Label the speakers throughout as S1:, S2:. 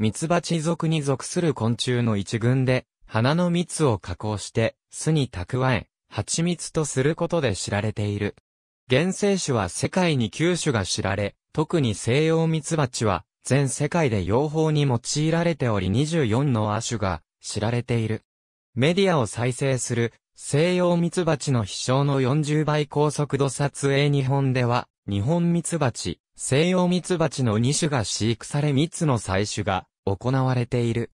S1: 蜜蜂属に属する昆虫の一群で、花の蜜を加工して、巣に蓄え、蜂蜜とすることで知られている。原生種は世界に9種が知られ、特に西洋蜜蜂は、全世界で養蜂に用いられており24の亜種が知られている。メディアを再生する西洋蜜蜂の飛翔の40倍高速度撮影日本では、日本蜜蜂、西洋蜜蜂の2種が飼育され蜜の採取が行われている。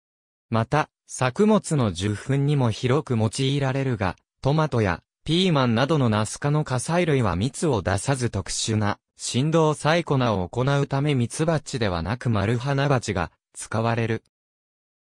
S1: また、作物の受粉にも広く用いられるが、トマトやピーマンなどのナス科の火砕類は蜜を出さず特殊な振動サイコナを行うため蜜蜂ではなく丸花蜂が使われる。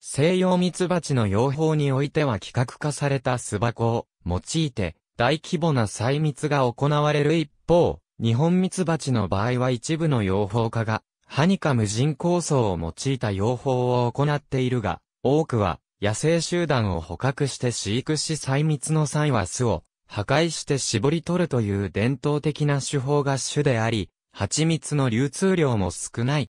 S1: 西洋蜜蜂の養蜂においては規格化された巣箱を用いて大規模な採蜜が行われる一方、日本蜜蜂の場合は一部の養蜂家が、ハニカ無人構想を用いた養蜂を行っているが、多くは野生集団を捕獲して飼育し採蜜の際は巣を破壊して絞り取るという伝統的な手法が主であり、蜂蜜の流通量も少ない。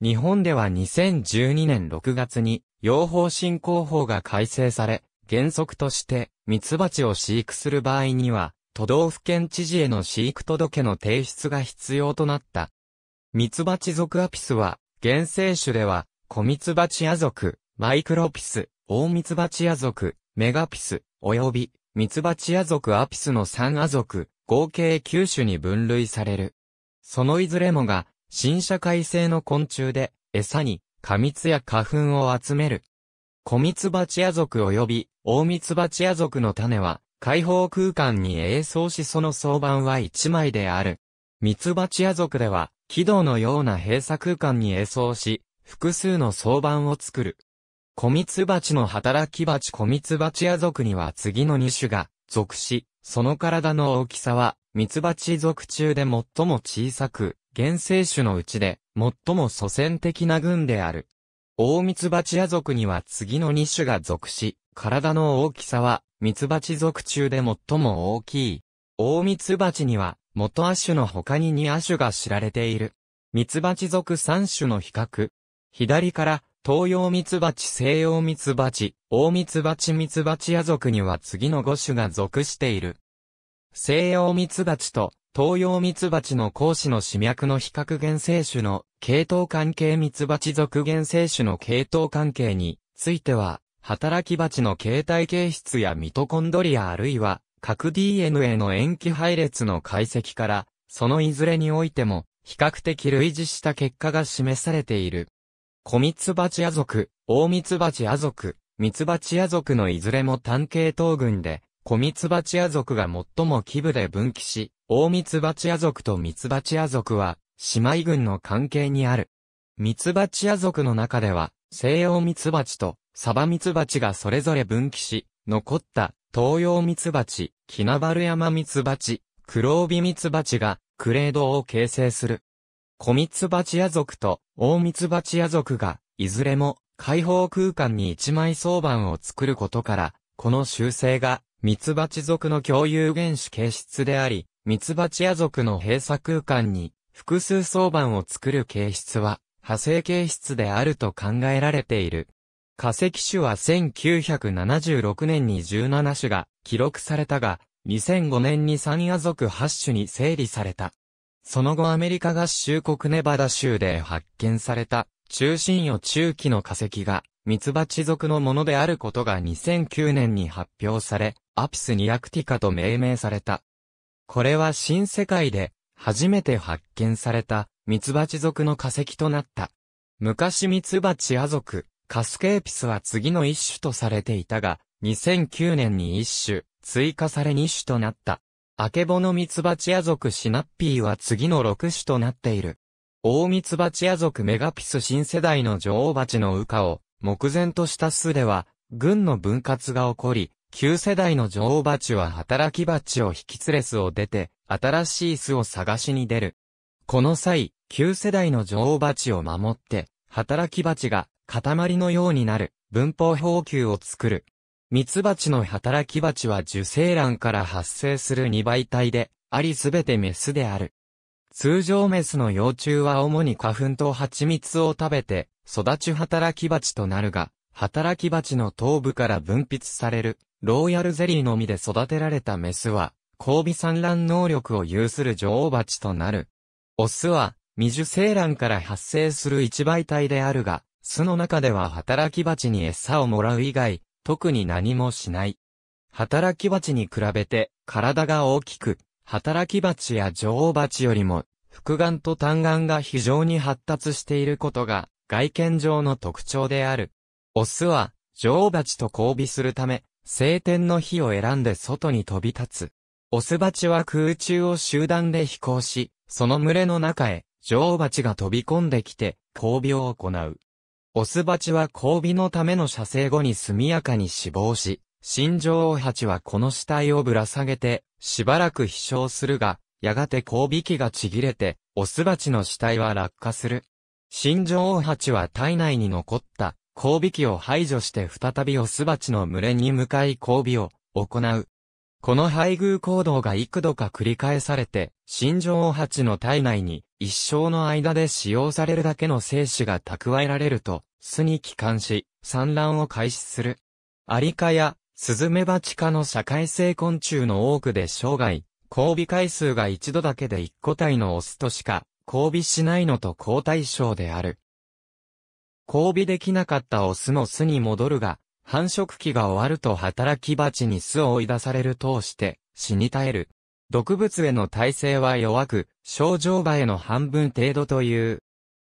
S1: 日本では2012年6月に養蜂振興法が改正され、原則として蜜蜂を飼育する場合には、都道府県知事への飼育届の提出が必要となった。ミツバチ属アピスは、原生種では、コミツバチア属、マイクロピス、オオミツバチア属、メガピス、及び、ミツバチア属アピスの3ア属、合計9種に分類される。そのいずれもが、新社会性の昆虫で、餌に、過蜜や花粉を集める。コミツバチア属及び、オオミツバチア属の種は、開放空間に映像しその相番は一枚である。ミツバチ亜族では、軌道のような閉鎖空間に映像し、複数の相番を作る。小蜜蜂の働き蜂小蜜蜂亜族には次の2種が属し、その体の大きさは、蜜蜂族中で最も小さく、原生種のうちで最も祖先的な群である。大蜜蜂亜族には次の2種が属し、体の大きさは蜜蜂属中で最も大きい。大蜜蜂には、元亜種の他に2亜種が知られている。蜜蜂属3種の比較。左から、東洋蜜蜂、西洋蜜蜂、大蜜蜂蜜蜂亜属には次の5種が属している。西洋蜜蜂と東洋蜜蜂の講師の死脈の比較原生種の系統関係蜜蜂属原生種の系統関係については、働き蜂の形態形質やミトコンドリアあるいは、核 DNA の塩基配列の解析から、そのいずれにおいても、比較的類似した結果が示されている。小蜜蜂ア族、大蜜蜂ア族、蜜蜂ア族のいずれも単系統群で、小蜜蜂ア族が最も基部で分岐し、大蜜蜂ア族と蜜蜂ア族は、姉妹群の関係にある。蜜蜂ア族の中では、西洋蜜蜂とサバミツバチがそれぞれ分岐し、残った東洋ミツバチ、キナバル山ミツバチ、クロービミツバチがクレードを形成する。コミツバチ野族とオオミツバチ野族が、いずれも開放空間に一枚相番を作ることから、この習性がミツバチ族の共有原子形質であり、ミツバチ野族の閉鎖空間に複数相番を作る形質は、派生形質であると考えられている。化石種は1976年に17種が記録されたが、2005年に山野族8種に整理された。その後アメリカ合衆国ネバダ州で発見された中心与中期の化石がミツバチのものであることが2009年に発表され、アピスニアクティカと命名された。これは新世界で初めて発見されたミツバチの化石となった。昔ミツバチ族、カスケーピスは次の一種とされていたが、2009年に一種、追加され二種となった。アケボノミツバチア族シナッピーは次の六種となっている。オオミツバチア族メガピス新世代の女王蜂の羽化を目前とした巣では、軍の分割が起こり、旧世代の女王蜂は働き蜂を引き連れ巣を出て、新しい巣を探しに出る。この際、旧世代の女王蜂を守って、働き蜂が塊のようになる、分蜂蜂球を作る。蜜蜂の働き蜂は受精卵から発生する二倍体で、ありすべてメスである。通常メスの幼虫は主に花粉と蜂蜜を食べて、育ち働き蜂となるが、働き蜂の頭部から分泌される、ローヤルゼリーのみで育てられたメスは、交尾産卵能力を有する女王蜂となる。オスは、未受精卵から発生する一倍体であるが、巣の中では働き蜂に餌をもらう以外、特に何もしない。働き蜂に比べて体が大きく、働き蜂や女王蜂よりも、複眼と単眼が非常に発達していることが外見上の特徴である。オスは女王蜂と交尾するため、晴天の日を選んで外に飛び立つ。オス蜂は空中を集団で飛行し、その群れの中へ女王蜂が飛び込んできて交尾を行う。オスバチは交尾のための射精後に速やかに死亡し、新女王蜂はこの死体をぶら下げて、しばらく飛翔するが、やがて交尾器がちぎれて、オスバチの死体は落下する。新女王蜂は体内に残った交尾器を排除して再びオスバチの群れに向かい交尾を行う。この配偶行動が幾度か繰り返されて、新女王蜂の体内に一生の間で使用されるだけの精子が蓄えられると、巣に帰還し、産卵を開始する。アリカや、スズメバチ科の社会性昆虫の多くで生涯、交尾回数が一度だけで一個体のオスとしか、交尾しないのと交代症である。交尾できなかったオスも巣に戻るが、繁殖期が終わると働き蜂に巣を追い出される通して、死に絶える。毒物への耐性は弱く、症状場への半分程度という。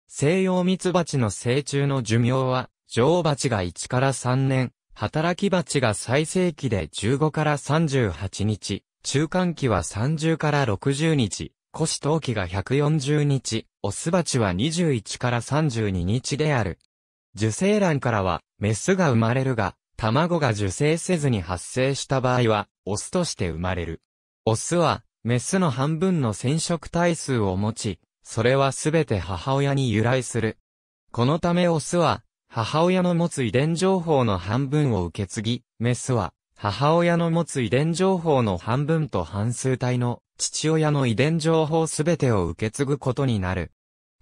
S1: 西洋蜜蜂の成虫の寿命は、女王蜂が1から3年、働き蜂が最盛期で15から38日、中間期は30から60日、古子冬期が140日、オス蜂は21から32日である。受精卵からは、メスが生まれるが、卵が受精せずに発生した場合は、オスとして生まれる。オスは、メスの半分の染色体数を持ち、それはすべて母親に由来する。このためオスは、母親の持つ遺伝情報の半分を受け継ぎ、メスは、母親の持つ遺伝情報の半分と半数体の父親の遺伝情報すべてを受け継ぐことになる。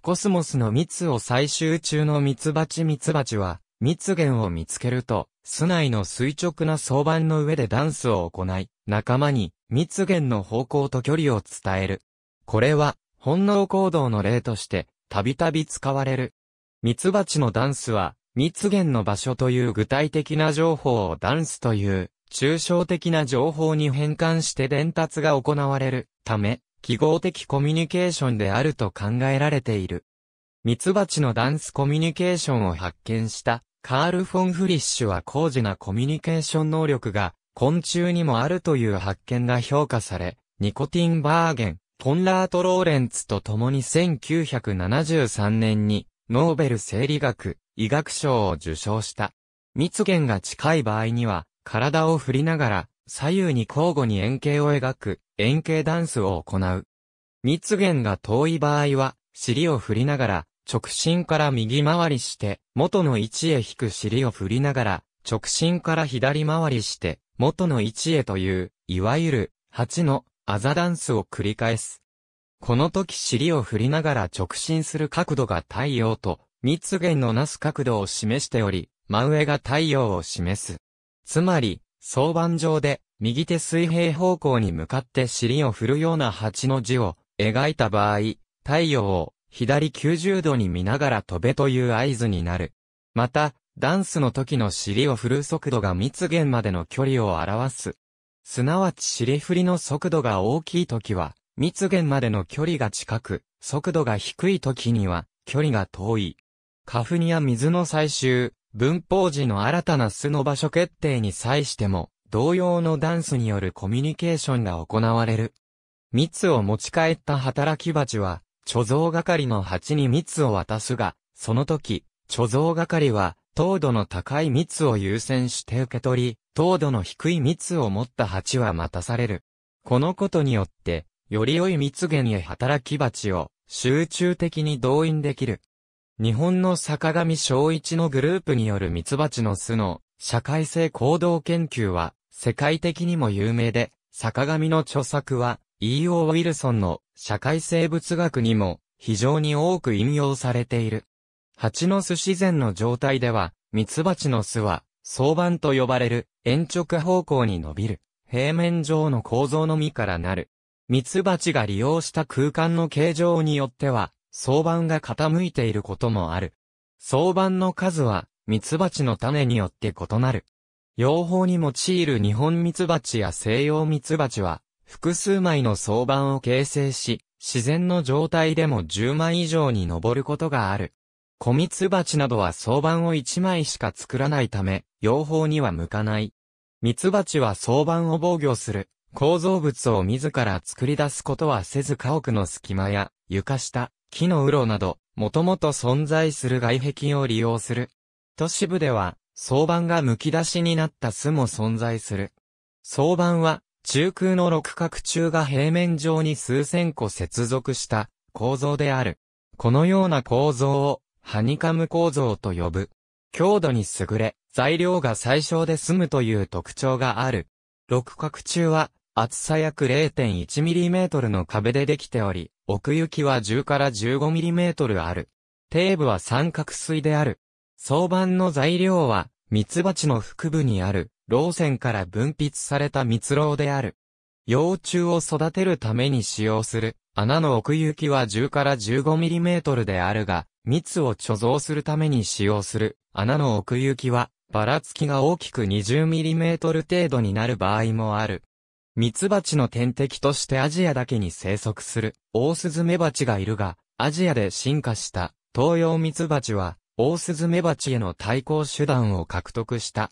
S1: コスモスの蜜を採集中の蜜蜂蜜蜂は、蜜源を見つけると、巣内の垂直な層板の上でダンスを行い、仲間に密言の方向と距離を伝える。これは、本能行動の例として、たびたび使われる。蜜蜂のダンスは、蜜源の場所という具体的な情報をダンスという、抽象的な情報に変換して伝達が行われるため、記号的コミュニケーションであると考えられている。蜜蜂のダンスコミュニケーションを発見した、カール・フォン・フリッシュは高次なコミュニケーション能力が昆虫にもあるという発見が評価され、ニコティンバーゲン、コンラート・ローレンツと共に1973年にノーベル生理学、医学賞を受賞した。蜜源が近い場合には、体を振りながら、左右に交互に円形を描く、円形ダンスを行う。蜜源が遠い場合は、尻を振りながら、直進から右回りして、元の位置へ引く尻を振りながら、直進から左回りして、元の位置へという、いわゆる、八の、アザダンスを繰り返す。この時尻を振りながら直進する角度が太陽と、密源のなす角度を示しており、真上が太陽を示す。つまり、相番上で、右手水平方向に向かって尻を振るような八の字を描いた場合、太陽を左90度に見ながら飛べという合図になる。また、ダンスの時の尻を振る速度が密源までの距離を表す。すなわち尻振りの速度が大きい時は、密源までの距離が近く、速度が低い時には、距離が遠い。花粉や水の採集、文法時の新たな巣の場所決定に際しても、同様のダンスによるコミュニケーションが行われる。蜜を持ち帰った働き蜂は、貯蔵係の蜂に蜜を渡すが、その時、貯蔵係は、糖度の高い蜜を優先して受け取り、糖度の低い蜜を持った蜂は待たされる。このことによって、より良い蜜源へ働き蜂を集中的に動員できる。日本の坂上正一のグループによる蜜蜂の巣の社会性行動研究は世界的にも有名で、坂上の著作は E.O. ウィルソンの社会生物学にも非常に多く引用されている。蜂の巣自然の状態では、蜜蜂の巣は、相板と呼ばれる、延直方向に伸びる、平面上の構造のみからなる。蜜蜂が利用した空間の形状によっては、相板が傾いていることもある。相板の数は、蜜蜂の種によって異なる。養蜂に用いる日本蜜蜂や西洋蜜蜂は、複数枚の相板を形成し、自然の状態でも10枚以上に上ることがある。小蜜蜂などは相板を1枚しか作らないため、養蜂には向かない。蜜蜂は相板を防御する、構造物を自ら作り出すことはせず家屋の隙間や床下、木のうろなど、もともと存在する外壁を利用する。都市部では、相板が剥き出しになった巣も存在する。相板は、中空の六角柱が平面上に数千個接続した構造である。このような構造をハニカム構造と呼ぶ。強度に優れ、材料が最小で済むという特徴がある。六角柱は、厚さ約 0.1mm の壁でできており、奥行きは10から 15mm ある。底部は三角錐である。相板の材料は、蜜蜂の腹部にある、老線から分泌された蜜蝋である。幼虫を育てるために使用する、穴の奥行きは10から 15mm であるが、蜜を貯蔵するために使用する穴の奥行きは、ばらつきが大きく 20mm 程度になる場合もある。蜜蜂の天敵としてアジアだけに生息するオオスズメバチがいるが、アジアで進化した東洋蜜蜂は、オオスズメバチへの対抗手段を獲得した。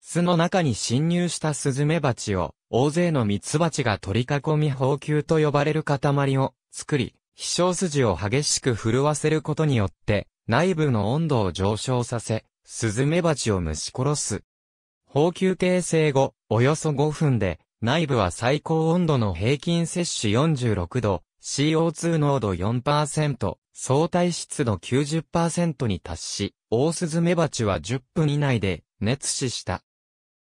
S1: 巣の中に侵入したスズメバチを大勢の蜜蜂が取り囲み宝球と呼ばれる塊を作り、飛翔筋を激しく震わせることによって、内部の温度を上昇させ、スズメバチを蒸し殺す。宝球形成後、およそ5分で、内部は最高温度の平均摂取46度、CO2 濃度4%、相対湿度90%に達し、オオスズメバチは10分以内で熱死した。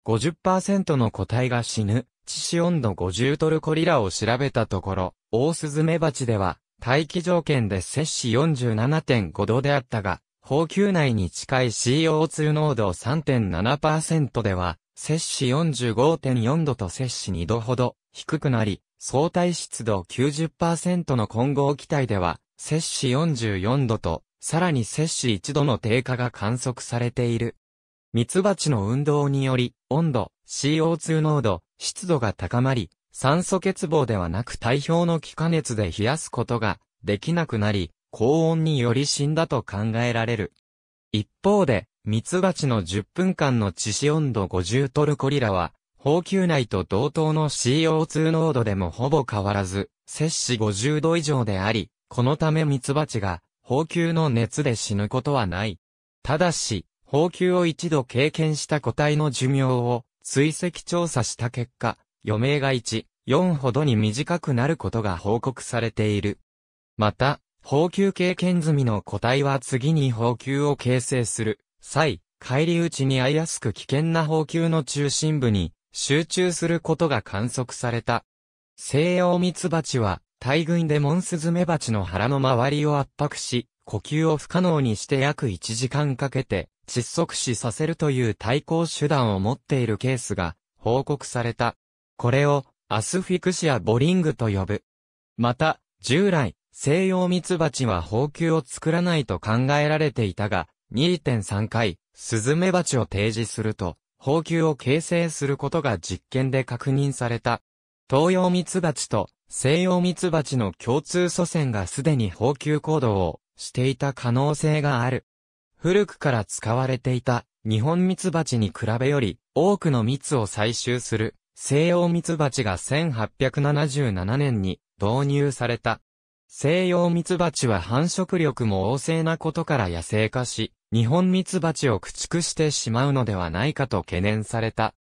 S1: 50%の個体が死ぬ、致死温度50トルコリラを調べたところ、オオスズメバチでは、大気条件で摂氏47.5度であったが、放球内に近い CO2 濃度3.7%では、摂氏45.4度と摂氏2度ほど低くなり、相対湿度90%の混合気体では、摂氏44度と、さらに摂氏1度の低下が観測されている。蜜蜂の運動により、温度、CO2 濃度、湿度が高まり、酸素欠乏ではなく体表の気化熱で冷やすことができなくなり、高温により死んだと考えられる。一方で、蜜蜂の10分間の致死温度50トルコリラは、放球内と同等の CO2 濃度でもほぼ変わらず、摂氏50度以上であり、このため蜜蜂が、放球の熱で死ぬことはない。ただし、放球を一度経験した個体の寿命を追跡調査した結果、余命が1、4ほどに短くなることが報告されている。また、放球経験済みの個体は次に放球を形成する際、返り討ちに遭いやすく危険な放球の中心部に集中することが観測された。西洋蜜蜂は大群でモンスズメバチの腹の周りを圧迫し、呼吸を不可能にして約1時間かけて窒息死させるという対抗手段を持っているケースが報告された。これをアスフィクシア・ボリングと呼ぶ。また、従来、西洋ミツバチは蜂球を作らないと考えられていたが、2.3回、スズメバチを提示すると、蜂球を形成することが実験で確認された。東洋ミツバチと西洋ミツバチの共通祖先がすでに蜂球行動をしていた可能性がある。古くから使われていた日本蜜蜂に比べより多くの蜜を採集する西洋蜜蜂が1877年に導入された。西洋蜜蜂は繁殖力も旺盛なことから野生化し、日本蜜蜂を駆逐してしまうのではないかと懸念された。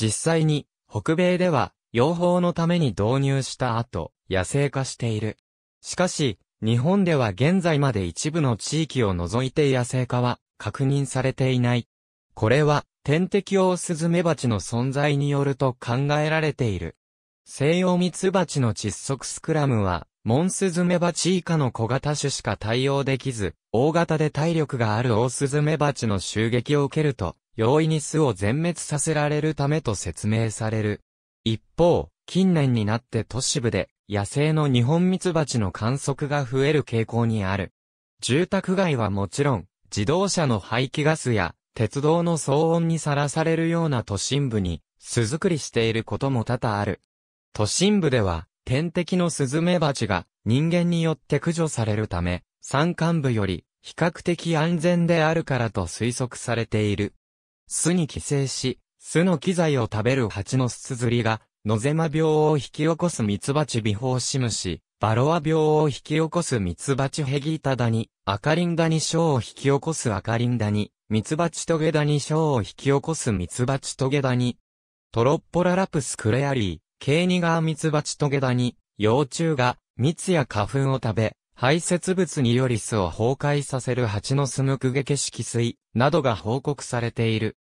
S1: 実際に、北米では、養蜂のために導入した後、野生化している。しかし、日本では現在まで一部の地域を除いて野生化は確認されていない。これは天敵オスズメバチの存在によると考えられている。西洋ミツバチの窒息スクラムは、モンスズメバチ以下の小型種しか対応できず、大型で体力があるオオスズメバチの襲撃を受けると、容易に巣を全滅させられるためと説明される。一方、近年になって都市部で野生の日本蜜蜂の観測が増える傾向にある。住宅街はもちろん、自動車の排気ガスや、鉄道の騒音にさらされるような都心部に、巣作りしていることも多々ある。都心部では、天敵のスズメバチが人間によって駆除されるため、山間部より比較的安全であるからと推測されている。巣に寄生し、巣の機材を食べる蜂の巣釣りがノゼマ病を引き起こすミツバチビホウシムシ、バロア病を引き起こすミツバチヘギータダニ、アカリンダニ症を引き起こすアカリンダニ、ミツバチトゲダニ症を引き起こすミツバチトゲダニ、トロッポララプスクレアリー、ケーニガーミツバチトゲダニ、幼虫が蜜や花粉を食べ、排泄物により巣を崩壊させる蜂の巣むくげけ色水などが報告されている。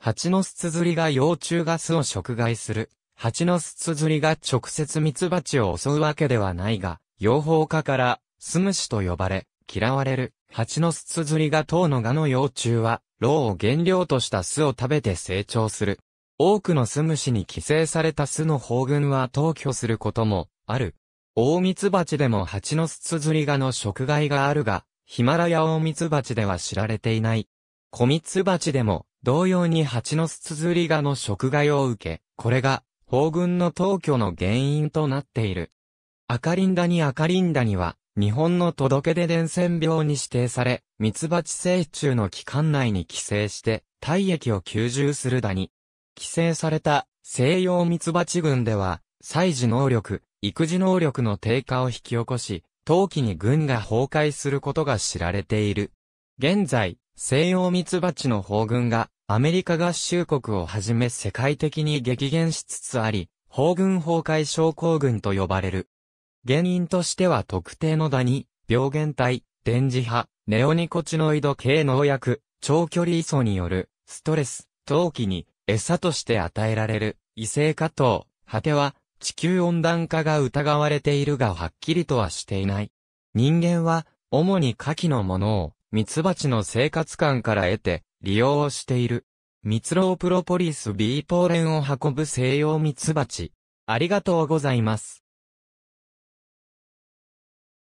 S1: 蜂の巣つづりが幼虫ガスを食害する蜂の巣釣りが直接蜜蜂を襲うわけではないが、養蜂家から、スムシと呼ばれ、嫌われる。蜂の巣釣りが塔のガの幼虫は、老を原料とした巣を食べて成長する。多くのスムシに寄生された巣の方群は投去することもある。大蜜蜂でも蜂の巣釣りがの食害があるが、ヒマラヤ大蜜蜂では知られていない。小蜜蜂でも同様に蜂の巣釣りがの食害を受け、これが法軍の当居の原因となっている。赤リンダニ赤リンダニは、日本の届け出伝染病に指定され、蜜蜂生虫の期間内に寄生して、体液を吸収するダニ。寄生された西洋蜜蜂群では、祭児能力、育児能力の低下を引き起こし、冬季に群が崩壊することが知られている。現在、西洋蜜蜂の法群がアメリカ合衆国をはじめ世界的に激減しつつあり、砲軍崩壊症候群と呼ばれる。原因としては特定のダニ、病原体、電磁波、ネオニコチノイド系農薬、長距離移送による、ストレス、陶器に、餌として与えられる、異性化等、果ては、地球温暖化が疑われているがはっきりとはしていない。人間は、主に下記のものを、ミツバチの生活感から得て、利用している。蜜蝋プロポリス B ポーレンを運ぶ西洋蜜蜂。ありがとうございます。